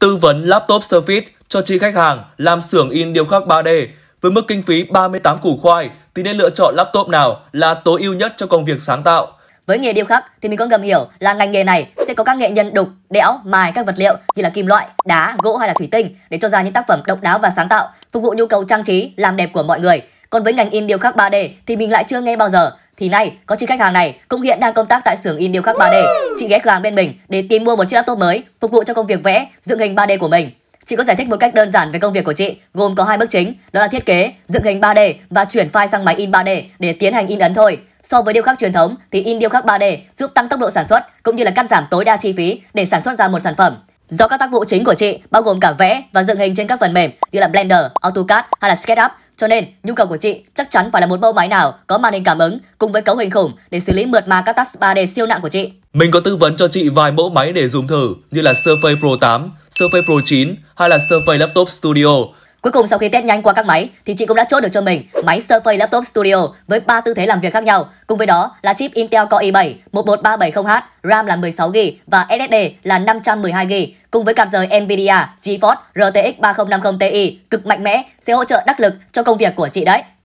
tư vấn laptop Surface cho chị khách hàng làm xưởng in điêu khắc 3D với mức kinh phí 38 củ khoai thì nên lựa chọn laptop nào là tối ưu nhất cho công việc sáng tạo. Với nghề điêu khắc thì mình có ngầm hiểu là ngành nghề này sẽ có các nghệ nhân đục, đẽo, mài các vật liệu như là kim loại, đá, gỗ hay là thủy tinh để cho ra những tác phẩm độc đáo và sáng tạo, phục vụ nhu cầu trang trí, làm đẹp của mọi người. Còn với ngành in điêu khắc 3D thì mình lại chưa nghe bao giờ. Thì nay, có chị khách hàng này cũng hiện đang công tác tại xưởng in điêu khắc 3D. Chị ghé cửa hàng bên mình để tìm mua một chiếc laptop mới phục vụ cho công việc vẽ, dựng hình 3D của mình. Chị có giải thích một cách đơn giản về công việc của chị, gồm có hai bước chính, đó là thiết kế, dựng hình 3D và chuyển file sang máy in 3D để tiến hành in ấn thôi. So với điêu khắc truyền thống thì in điêu khắc 3D giúp tăng tốc độ sản xuất cũng như là cắt giảm tối đa chi phí để sản xuất ra một sản phẩm. Do các tác vụ chính của chị bao gồm cả vẽ và dựng hình trên các phần mềm như là Blender, AutoCAD hay là SketchUp cho nên, nhu cầu của chị chắc chắn phải là một mẫu máy nào có màn hình cảm ứng cùng với cấu hình khủng để xử lý mượt mà các task 3D siêu nặng của chị. Mình có tư vấn cho chị vài mẫu máy để dùng thử như là Surface Pro 8, Surface Pro 9 hay là Surface Laptop Studio Cuối cùng sau khi test nhanh qua các máy thì chị cũng đã chốt được cho mình máy Surface Laptop Studio với ba tư thế làm việc khác nhau. Cùng với đó là chip Intel Core i7 11370 h RAM là 16GB và SSD là 512GB cùng với card rời Nvidia GeForce RTX 3050 Ti cực mạnh mẽ sẽ hỗ trợ đắc lực cho công việc của chị đấy.